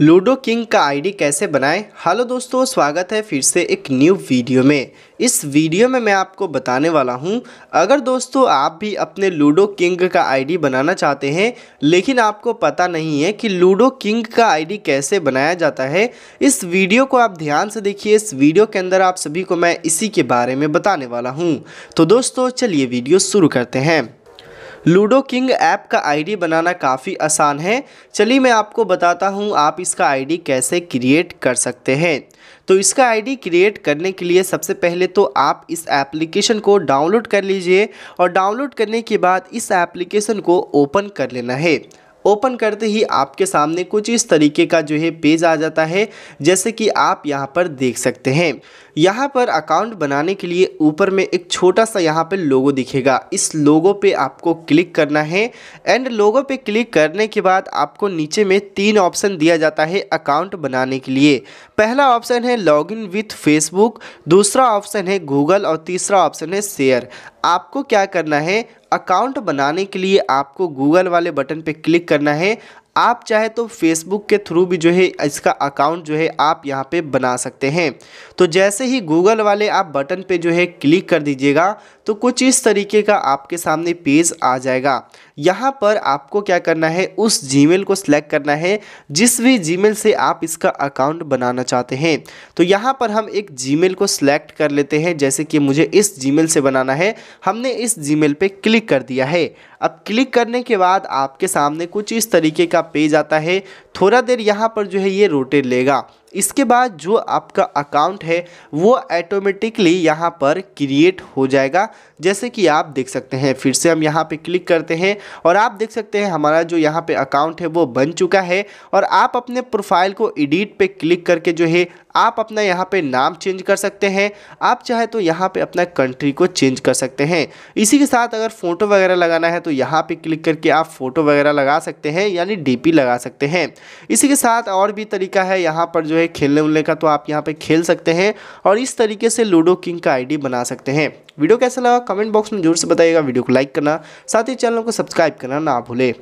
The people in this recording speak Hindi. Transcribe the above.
लूडो किंग का आईडी कैसे बनाएं हेलो दोस्तों स्वागत है फिर से एक न्यू वीडियो में इस वीडियो में मैं आपको बताने वाला हूं अगर दोस्तों आप भी अपने लूडो किंग का आईडी बनाना चाहते हैं लेकिन आपको पता नहीं है कि लूडो किंग का आईडी कैसे बनाया जाता है इस वीडियो को आप ध्यान से देखिए इस वीडियो के अंदर आप सभी को मैं इसी के बारे में बताने वाला हूँ तो दोस्तों चलिए वीडियो शुरू करते हैं लूडो किंग ऐप का आईडी बनाना काफ़ी आसान है चलिए मैं आपको बताता हूँ आप इसका आईडी कैसे क्रिएट कर सकते हैं तो इसका आईडी क्रिएट करने के लिए सबसे पहले तो आप इस एप्लीकेशन को डाउनलोड कर लीजिए और डाउनलोड करने के बाद इस एप्लीकेशन को ओपन कर लेना है ओपन करते ही आपके सामने कुछ इस तरीके का जो है पेज आ जाता है जैसे कि आप यहाँ पर देख सकते हैं यहाँ पर अकाउंट बनाने के लिए ऊपर में एक छोटा सा यहाँ पर लोगो दिखेगा इस लोगो पे आपको क्लिक करना है एंड लोगो पे क्लिक करने के बाद आपको नीचे में तीन ऑप्शन दिया जाता है अकाउंट बनाने के लिए पहला ऑप्शन है लॉगिन विथ फेसबुक दूसरा ऑप्शन है गूगल और तीसरा ऑप्शन है शेयर आपको क्या करना है अकाउंट बनाने के लिए आपको गूगल वाले बटन पे क्लिक करना है आप चाहे तो फेसबुक के थ्रू भी जो है इसका अकाउंट जो है आप यहाँ पे बना सकते हैं तो जैसे ही गूगल वाले आप बटन पे जो है क्लिक कर दीजिएगा तो कुछ इस तरीके का आपके सामने पेज आ जाएगा यहाँ पर आपको क्या करना है उस जीमेल को सिलेक्ट करना है जिस भी जीमेल से आप इसका अकाउंट बनाना चाहते हैं तो यहाँ पर हम एक जीमेल को सिलेक्ट कर लेते हैं जैसे कि मुझे इस जीमेल से बनाना है हमने इस जीमेल पे क्लिक कर दिया है अब क्लिक करने के बाद आपके सामने कुछ इस तरीके का पेज आता है थोड़ा देर यहाँ पर जो है ये रोटेट लेगा इसके बाद जो आपका अकाउंट है वो ऑटोमेटिकली यहाँ पर क्रिएट हो जाएगा जैसे कि आप देख सकते हैं फिर से हम यहाँ पे क्लिक करते हैं और आप देख सकते हैं हमारा जो यहाँ पे अकाउंट है वो बन चुका है और आप अपने प्रोफाइल को एडिट पे क्लिक करके जो है आप अपना यहाँ पे नाम चेंज कर सकते हैं आप चाहे तो यहाँ पे अपना कंट्री को चेंज कर सकते हैं इसी के साथ अगर फ़ोटो वगैरह लगाना है तो यहाँ पे क्लिक करके आप फ़ोटो वगैरह लगा सकते हैं यानी डीपी लगा सकते हैं इसी के साथ और भी तरीका है यहाँ पर जो है है खेलने उलने का तो आप यहाँ पे खेल सकते हैं और इस तरीके से लूडो किंग का आईडी बना सकते हैं वीडियो कैसा लगा कमेंट बॉक्स में जरूर से बताइएगा वीडियो को लाइक करना साथ ही चैनल को सब्सक्राइब करना ना भूले